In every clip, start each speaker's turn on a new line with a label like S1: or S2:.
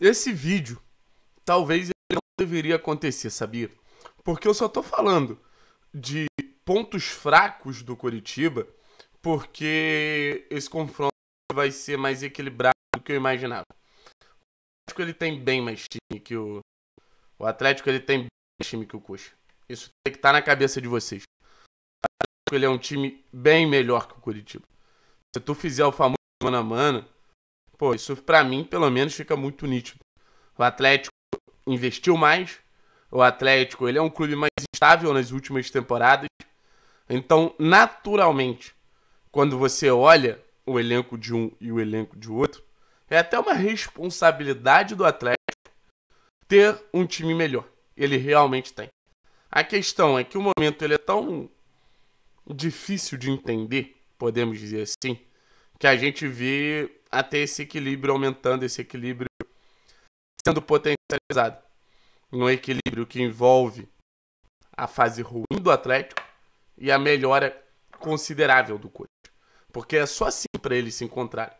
S1: Esse vídeo talvez não deveria acontecer, sabia? Porque eu só tô falando de pontos fracos do Curitiba, porque esse confronto vai ser mais equilibrado do que eu imaginava. O Atlético ele tem bem mais time que o o Atlético ele tem bem mais time que o Coxa. Isso tem que estar tá na cabeça de vocês. O Atlético ele é um time bem melhor que o Curitiba. Se tu fizer o famoso mano a mano, Pô, isso para mim, pelo menos, fica muito nítido. O Atlético investiu mais. O Atlético, ele é um clube mais estável nas últimas temporadas. Então, naturalmente, quando você olha o elenco de um e o elenco de outro, é até uma responsabilidade do Atlético ter um time melhor. Ele realmente tem. A questão é que o momento ele é tão difícil de entender, podemos dizer assim, que a gente vê até esse equilíbrio aumentando, esse equilíbrio sendo potencializado. Um equilíbrio que envolve a fase ruim do Atlético e a melhora considerável do Corinthians. Porque é só assim para eles se encontrarem.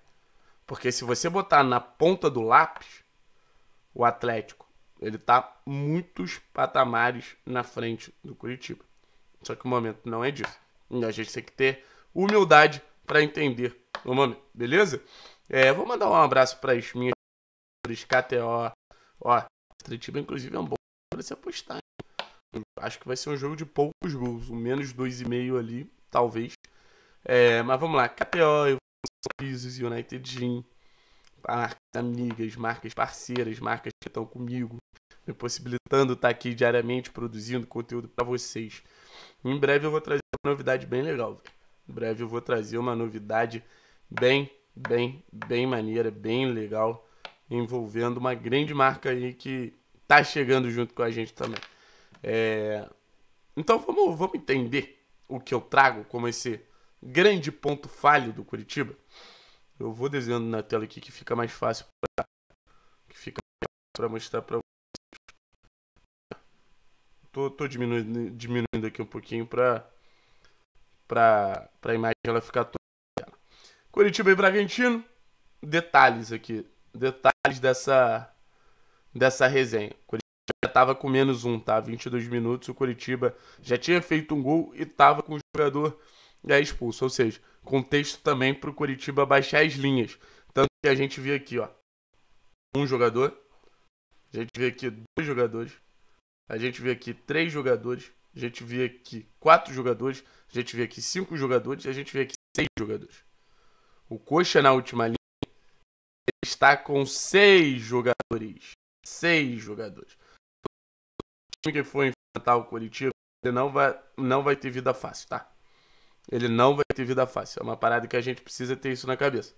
S1: Porque se você botar na ponta do lápis, o Atlético, ele está muitos patamares na frente do Curitiba. Só que o momento não é disso. A gente tem que ter humildade para entender o nome, beleza? É, vou mandar um abraço para as minhas KTO. Ó, Atletiba, inclusive, é um bom para se apostar. Hein? Acho que vai ser um jogo de poucos gols. Um menos 2,5 ali, talvez. É, mas vamos lá. KTO, Evolução Pisos, United Gym. Marcas amigas, marcas parceiras, marcas que estão comigo. Me possibilitando estar tá aqui diariamente produzindo conteúdo para vocês. Em breve eu vou trazer uma novidade bem legal. Véio. Em breve eu vou trazer uma novidade bem, bem, bem maneira, bem legal, envolvendo uma grande marca aí que tá chegando junto com a gente também. É... Então vamos, vamos entender o que eu trago como esse grande ponto falho do Curitiba. Eu vou desenhando na tela aqui que fica mais fácil para que fica para mostrar para vocês. Tô, tô diminuindo, diminuindo aqui um pouquinho para para a imagem ela ficar Curitiba e Bragantino. Detalhes aqui. Detalhes dessa, dessa resenha. Curitiba já estava com menos um, tá? 22 minutos. O Curitiba já tinha feito um gol e estava com o jogador já expulso. Ou seja, contexto também para o Curitiba baixar as linhas. Tanto que a gente vê aqui, ó. Um jogador. A gente vê aqui dois jogadores. A gente vê aqui três jogadores. A gente vê aqui quatro jogadores. A gente vê aqui cinco jogadores. A gente vê aqui seis jogadores. O Coxa na última linha está com seis jogadores. Seis jogadores. O time que for enfrentar o Curitiba, ele não vai, não vai ter vida fácil, tá? Ele não vai ter vida fácil. É uma parada que a gente precisa ter isso na cabeça.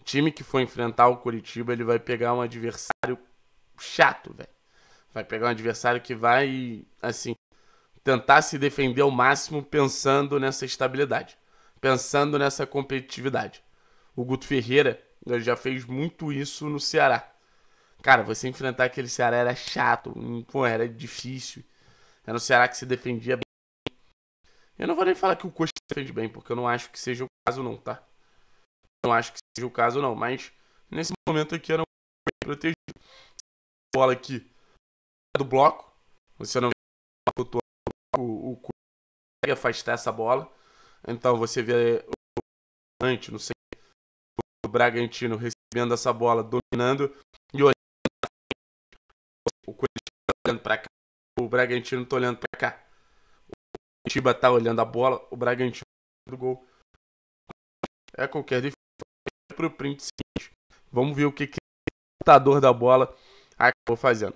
S1: O time que for enfrentar o Curitiba, ele vai pegar um adversário chato, velho. Vai pegar um adversário que vai, assim, tentar se defender ao máximo pensando nessa estabilidade pensando nessa competitividade. O Guto Ferreira já fez muito isso no Ceará. Cara, você enfrentar aquele Ceará era chato, hum, pô, era difícil. Era um Ceará que se defendia bem. Eu não vou nem falar que o Coxa se defende bem, porque eu não acho que seja o caso não, tá? Eu não acho que seja o caso não, mas nesse momento aqui era um
S2: protegido. Bola aqui do bloco, você não o, o, o consegue afastar essa bola. Então você vê o antes, não sei, o Bragantino recebendo essa bola, dominando e olhando o Curitiba tá olhando para cá, o Bragantino tá olhando para cá. O Curitiba tá olhando a bola, o Bragantino tá do gol. É qualquer diferença pro print seguinte. Vamos ver o que que o lutador da bola acabou fazendo.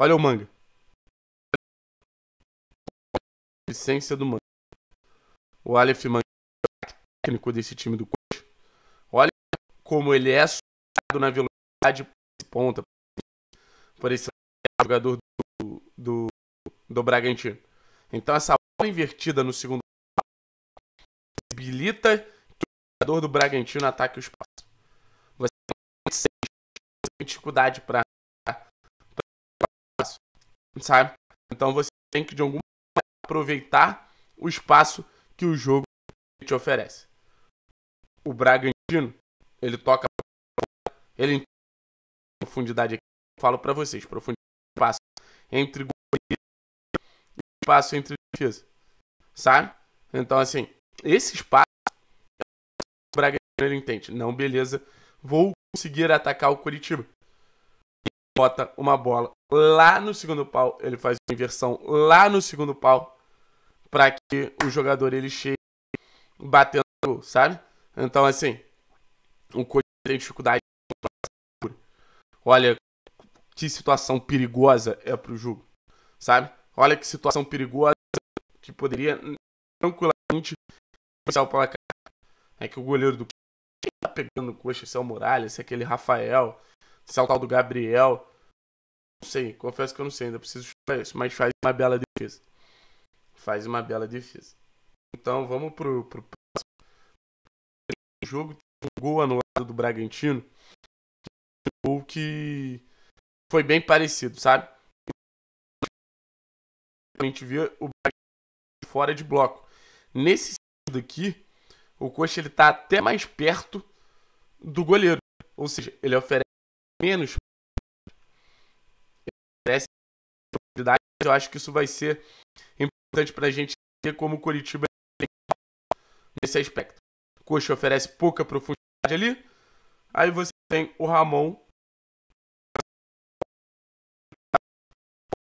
S2: Olha o manga. Licença do manga o Aleph Mangá, técnico desse time do coach. Olha como ele é associado na velocidade por ponta, por esse jogador do, do, do Bragantino. Então essa bola invertida no segundo
S1: possibilita
S2: que o jogador do Bragantino ataque o espaço. Você tem dificuldade para espaço, sabe? Então você tem que de alguma maneira aproveitar o espaço que o jogo te oferece. O Bragantino, ele toca ele profundidade aqui, eu falo para vocês, profundidade é espaço entre e
S1: espaço entre defesa. Sabe? Então assim, esse espaço é o Bragantino ele entende, não beleza, vou conseguir atacar o Curitiba. Ele bota uma bola lá no segundo pau, ele faz uma inversão lá no segundo pau para que o jogador ele chegue batendo, sabe? Então, assim, o Corinthians tem dificuldade. Olha que situação perigosa é pro jogo, sabe? Olha que situação perigosa que poderia tranquilamente passar o placar. É que o goleiro do quem tá pegando coxa, se é o Muralha, se é aquele Rafael, se é o tal do Gabriel. Não sei, confesso que eu não sei, ainda preciso estudar isso, mas faz uma bela defesa faz uma bela defesa. Então vamos pro, pro
S2: próximo o jogo. Um gol anulado do Bragantino. Um gol que foi bem parecido, sabe? A gente vê o Bragantino fora de bloco. Nesse sentido aqui,
S1: o Coxa ele tá até mais perto do goleiro. Ou seja, ele oferece
S2: menos. Ele oferece eu acho que isso vai ser importante para a gente ver como o Curitiba nesse aspecto. O Coxa oferece pouca profundidade ali. Aí você tem o Ramon.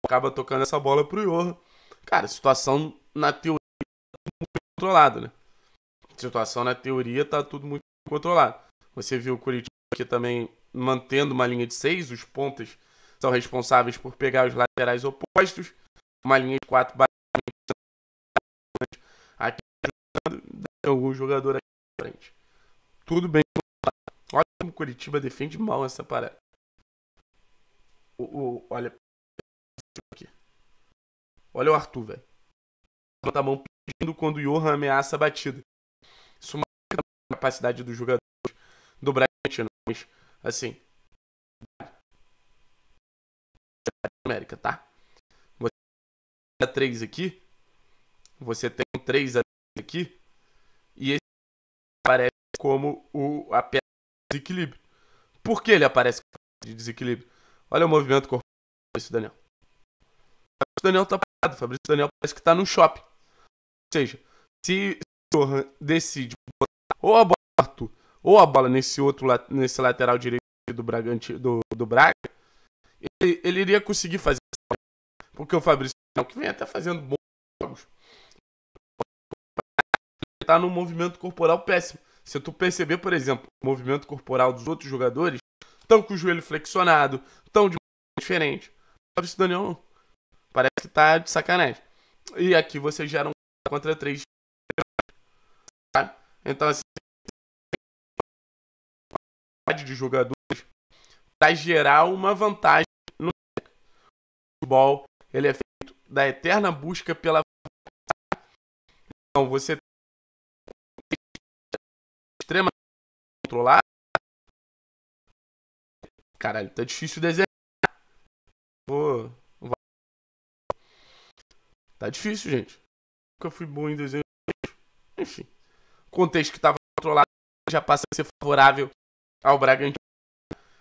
S2: Acaba tocando essa bola pro Iorra. Cara, situação na teoria tá muito controlada, né?
S1: Situação na teoria tá tudo muito controlado. Você viu o Curitiba aqui também mantendo uma linha de seis. Os pontas são responsáveis por pegar os laterais opostos. Uma linha de quatro algum jogador
S2: aqui na frente. Tudo bem. Olha como Curitiba defende mal essa parada. O, o, olha. Aqui. Olha o Arthur, velho. Bota a mão pedindo quando o Johan ameaça a batida. Isso marca a capacidade dos jogadores do Bragantino. Mas, assim. América, tá? Você tem tá 3 aqui. Você tem 3 aqui
S1: como o, a peça de desequilíbrio. Por que ele aparece de desequilíbrio? Olha o movimento corporal do Fabrício Daniel. O Fabrício Daniel está parado, o Fabrício Daniel parece que está no shopping. Ou seja, se o Johan decide botar ou a bola no Arthur, ou a bola nesse outro nesse lateral direito do, do, do Braga, ele, ele iria conseguir fazer porque o Fabrício Daniel, que vem até fazendo bons jogos, está num movimento corporal péssimo. Se tu perceber, por exemplo, o movimento corporal dos outros jogadores, estão com o joelho flexionado, estão de diferente. Não isso, Daniel, não. Parece que tá de
S2: sacanagem. E aqui você gera um contra três Tá? Então, assim, de jogadores para gerar uma vantagem no futebol. Ele é feito da eterna busca pela então você extremamente controlada. Caralho, tá difícil desenhar. Vou. tá difícil, gente. Nunca fui bom em desenho. Enfim, contexto que tava controlado já passa a ser favorável ao Bragantino.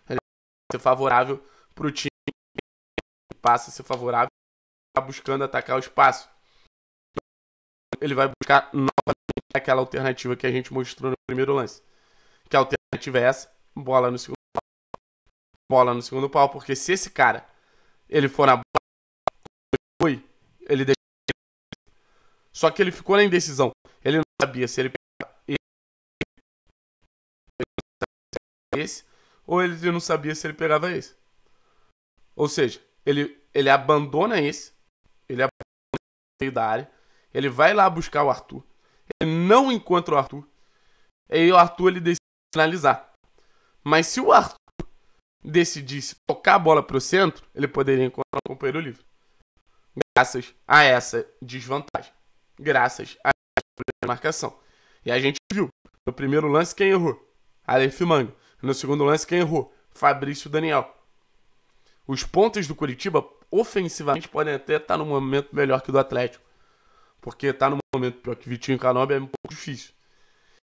S2: Ele passa a ser favorável pro time. Passa a ser favorável. Tá buscando
S1: atacar o espaço. Ele vai buscar nova aquela alternativa que a gente mostrou no primeiro lance. Que a alternativa é essa, bola no segundo pau. Bola no segundo pau, porque se esse cara, ele for na bola, foi,
S2: ele deixou. Só que ele ficou na indecisão. Ele não sabia se ele pegava esse ou ele não sabia se
S1: ele pegava esse. Ou seja, ele, ele abandona esse, ele abandona esse meio da área, ele vai lá buscar o Arthur, ele não encontra o Arthur. E aí o Arthur ele decide finalizar. Mas se o Arthur decidisse tocar a bola para o centro, ele poderia encontrar um companheiro livre. Graças a essa desvantagem. Graças a essa marcação. E a gente viu. No primeiro lance, quem errou? Aleph Manga. No segundo lance, quem errou? Fabrício Daniel. Os pontos do Curitiba, ofensivamente, podem até estar no momento melhor que o do Atlético. Porque tá no momento pior que Vitinho e Canobi é um pouco difícil.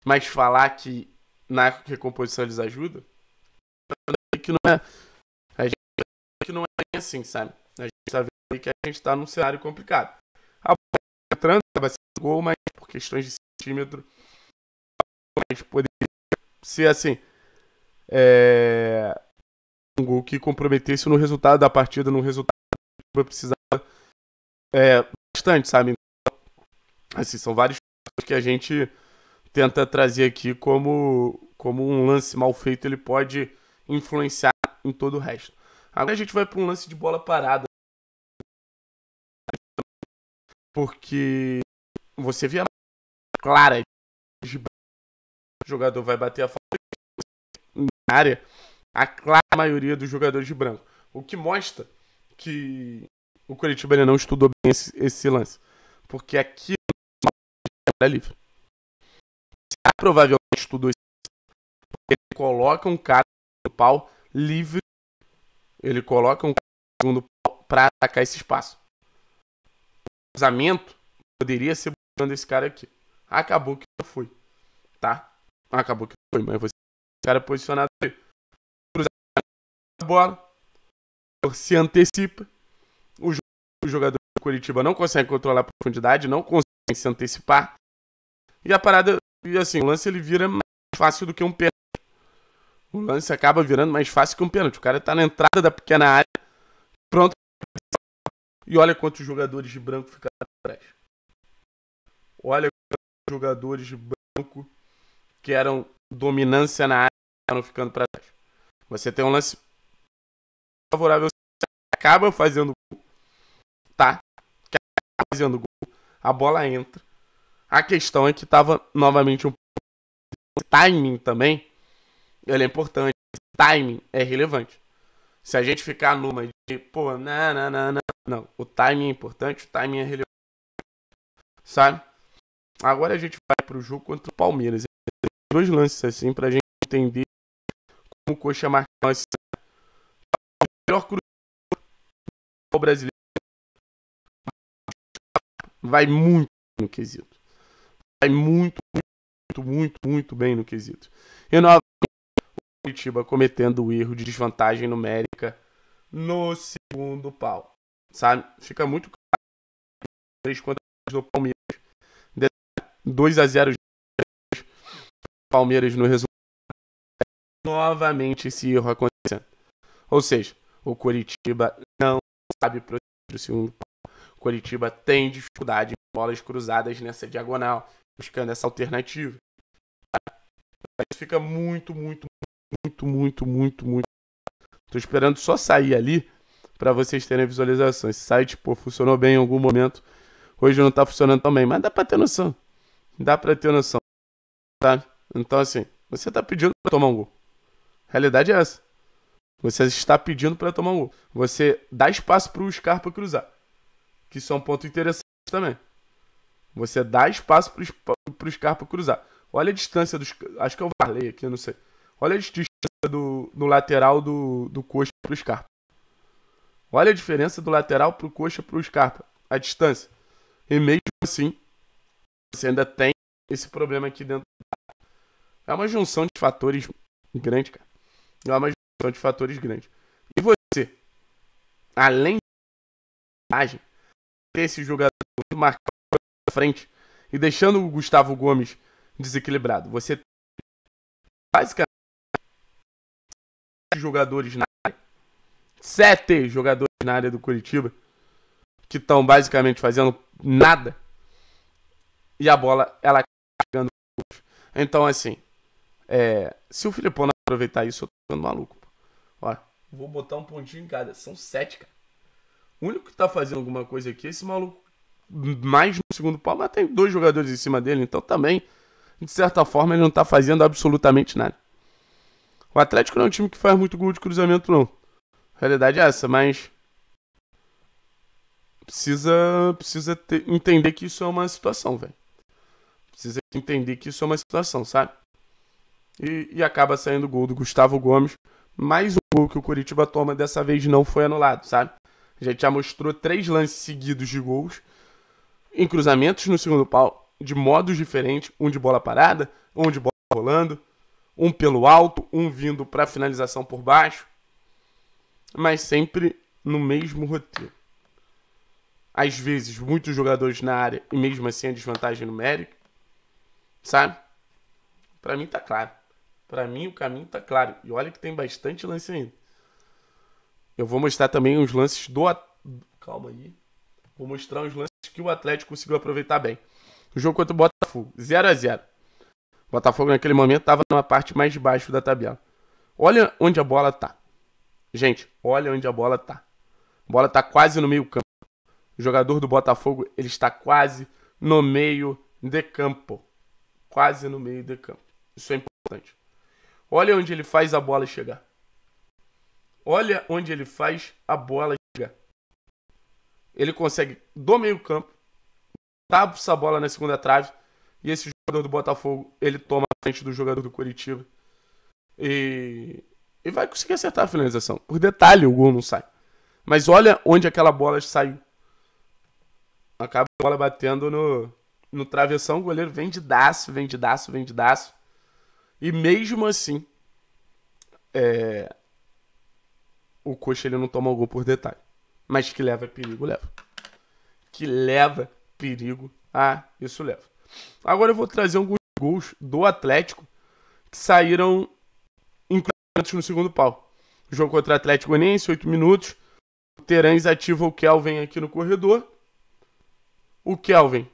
S1: Mas falar que na recomposição eles ajudam, que não é. A gente que não é assim, sabe? A gente tá vendo que a gente tá num cenário complicado. A bola entrando, vai ser um gol, mas por questões de centímetro, a gente poderia ser assim. É, um gol que comprometesse no resultado da partida, no resultado que precisava é, bastante, sabe? Assim, são vários que a gente tenta trazer aqui como, como um lance mal feito, ele pode influenciar
S2: em todo o resto. Agora a gente vai para um lance de bola parada. Porque você vê a clara de o jogador vai bater a falta na área, a clara
S1: maioria dos jogadores de branco. O que mostra que o Curitiba não estudou bem
S2: esse, esse lance. Porque aqui área livre. provavelmente estudou isso, ele coloca um cara no pau livre,
S1: ele coloca um cara no segundo pau para atacar esse espaço. O cruzamento poderia ser buscando esse cara aqui. Acabou que eu foi,
S2: tá? Acabou que eu foi, mas você é cara posicionado ali. Cruzamento bola, então, se antecipa, o jogador do Curitiba
S1: não consegue controlar a profundidade, não consegue se antecipar, e a parada, e assim, o lance ele vira mais fácil do que um pênalti. O lance acaba virando mais fácil que um pênalti. O cara tá na entrada da pequena área, pronto. E olha quantos jogadores de branco ficaram atrás. Olha quantos jogadores de branco que eram dominância na área ficaram ficando para trás. Você tem um lance favorável, acaba fazendo gol, tá? Acaba fazendo gol, a bola entra. A questão é que estava novamente um timing também. Ele é importante. Timing é relevante. Se a gente ficar numa de, pô, não, não, não, não, não. O timing é importante, o timing é relevante. Sabe? Agora a gente vai pro jogo contra o Palmeiras.
S2: Dois lances assim pra gente entender como o Coxa marcar esse o melhor cruzamento brasileiro. Vai muito no quesito vai muito, muito,
S1: muito, muito bem no quesito. E novamente o Curitiba cometendo o erro de desvantagem numérica no segundo pau. Sabe? Fica muito claro.
S2: 3 contra do Palmeiras. 2 a 0 Palmeiras no resultado. Novamente esse erro acontecendo.
S1: Ou seja, o Curitiba não sabe proteger o segundo pau. O Curitiba tem dificuldade em bolas cruzadas nessa diagonal buscando essa alternativa. Mas fica muito, muito, muito, muito, muito, muito. Tô esperando só sair ali para vocês terem visualização. Esse site, pô, funcionou bem em algum momento. Hoje não tá funcionando também, mas dá para ter noção. Dá para ter noção. Tá? Então assim, você tá pedindo para tomar um gol. A realidade é essa. Você está pedindo para tomar um gol. Você dá espaço para o Scarpa cruzar. Que isso é um ponto interessante também. Você dá espaço para o Scarpa cruzar. Olha a distância dos. Acho que é o Varley aqui, eu não sei. Olha a distância do, do lateral do, do coxa para o Scarpa. Olha a diferença do lateral para o coxa para o Scarpa. A distância. E mesmo assim, você ainda tem esse problema aqui dentro. É uma junção de fatores grande, cara. É uma junção de fatores grande. E você, além de ter esse
S2: jogador marcar frente e deixando o Gustavo Gomes desequilibrado. Você basicamente jogadores na
S1: área, sete jogadores na área do Curitiba que estão basicamente fazendo nada e a bola ela chegando. Então assim, é, se o Filipão não aproveitar isso, eu tô ficando maluco. Ó, vou botar um pontinho em cada. São sete, cara. O único que tá fazendo alguma coisa aqui é esse maluco mais no segundo pau, mas tem dois jogadores em cima dele, então também, de certa forma, ele não está fazendo absolutamente nada. O Atlético não é um time que faz muito gol de cruzamento, não. A realidade é essa, mas precisa precisa ter, entender que isso é uma situação, velho. Precisa entender que isso é uma situação, sabe? E, e acaba saindo o gol do Gustavo Gomes. Mais um gol que o Curitiba toma, dessa vez não foi anulado, sabe? A gente já mostrou três lances seguidos de gols em cruzamentos no segundo pau, de modos diferentes, um de bola parada, um de bola rolando, um pelo alto, um vindo para finalização por baixo, mas sempre no mesmo roteiro. Às vezes, muitos jogadores na área e mesmo assim a desvantagem numérica, sabe? Para mim tá claro. Para mim o caminho tá claro. E olha que tem bastante lance ainda. Eu vou mostrar também os lances do. Calma aí. Vou mostrar os lances que o Atlético conseguiu aproveitar bem. O jogo contra o Botafogo, 0 a 0 O Botafogo naquele momento estava numa parte mais de baixo da tabela. Olha onde a bola tá. Gente, olha onde a bola tá. A bola tá quase no meio campo. O jogador do Botafogo, ele está quase no meio de campo. Quase no meio de campo. Isso é importante. Olha onde ele faz a bola chegar. Olha onde ele faz a bola ele consegue, do meio campo, botar essa bola na segunda trave. E esse jogador do Botafogo, ele toma a frente do jogador do Curitiba. E, e vai conseguir acertar a finalização. Por detalhe, o gol não sai. Mas olha onde aquela bola saiu. Acaba a bola batendo no, no travessão. O goleiro vem de daço, vem de daço, vem de daço. E mesmo assim, é, o coxa ele não toma o gol por detalhe. Mas que leva perigo, leva. Que leva perigo. Ah, isso leva. Agora eu vou trazer alguns gols do Atlético que saíram incluídos no segundo pau. jogo contra o Atlético Goianiense, 8 minutos. O Terãs ativa o Kelvin aqui no corredor. O Kelvin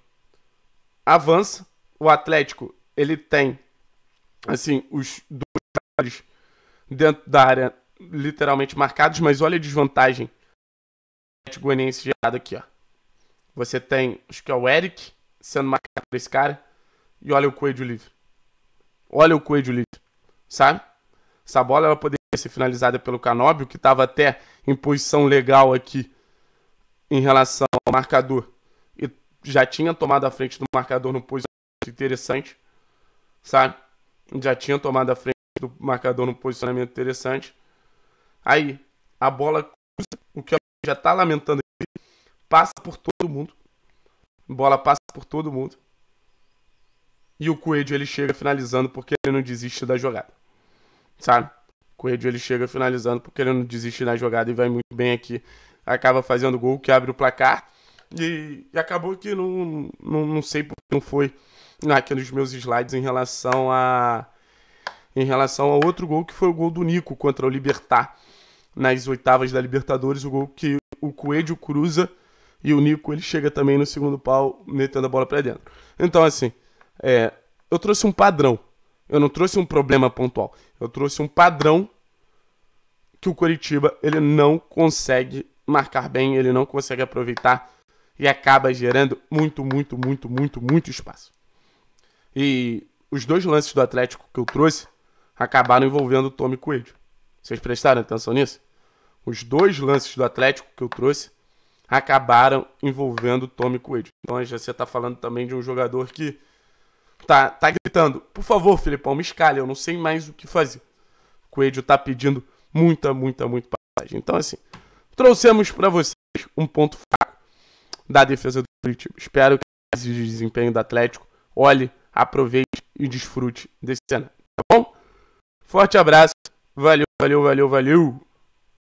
S1: avança. O Atlético, ele tem, assim, os dois dentro da área literalmente marcados, mas olha a desvantagem Atlético Goianiense gerado aqui, ó. Você tem, acho que é o Eric sendo marcado por esse cara. E olha o Coelho livre. Olha o Coelho livre, sabe? Essa bola ela poderia ser finalizada pelo Canóbio, que estava até em posição legal aqui em relação ao marcador. E já tinha tomado a frente do marcador no posicionamento interessante, sabe? Já tinha tomado a frente do marcador no posicionamento interessante. Aí, a bola cruza, o que é já tá lamentando aqui, passa por todo mundo. Bola passa por todo mundo. E o Coelho ele chega finalizando porque ele não desiste da jogada. Sabe? O Coelho ele chega finalizando porque ele não desiste da jogada e vai muito bem aqui. Acaba fazendo gol que abre o placar. E, e acabou que não, não, não sei porque não foi aqui nos meus slides em relação a em relação a outro gol que foi o gol do Nico contra o Libertar nas oitavas da Libertadores, o gol que o Coelho cruza e o Nico ele chega também no segundo pau, metendo a bola para dentro. Então, assim, é, eu trouxe um padrão. Eu não trouxe um problema pontual. Eu trouxe um padrão que o Coritiba ele não consegue marcar bem, ele não consegue aproveitar e acaba gerando muito, muito, muito, muito, muito espaço. E os dois lances do Atlético que eu trouxe acabaram envolvendo o Tommy Coelho. Vocês prestaram atenção nisso? Os dois lances do Atlético que eu trouxe acabaram envolvendo o Tommy Coelho. Então já você está falando também de um jogador que tá, tá gritando: por favor, Filipão, me escalhe, eu não sei mais o que fazer. Coelho está pedindo muita, muita, muita passagem. Então, assim, trouxemos para vocês um ponto fraco da defesa do Curitiba. Espero que a de desempenho do Atlético olhe, aproveite e desfrute
S2: desse cenário, tá bom? Forte abraço Valeu, valeu, valeu, valeu.